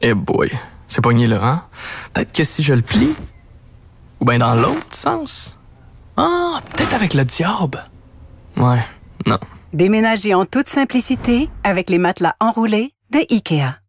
Eh boy, c'est pogné là, hein? Peut-être que si je le plie, ou bien dans l'autre sens. Ah, peut-être avec le diable. Ouais, non. Déménager en toute simplicité avec les matelas enroulés de IKEA.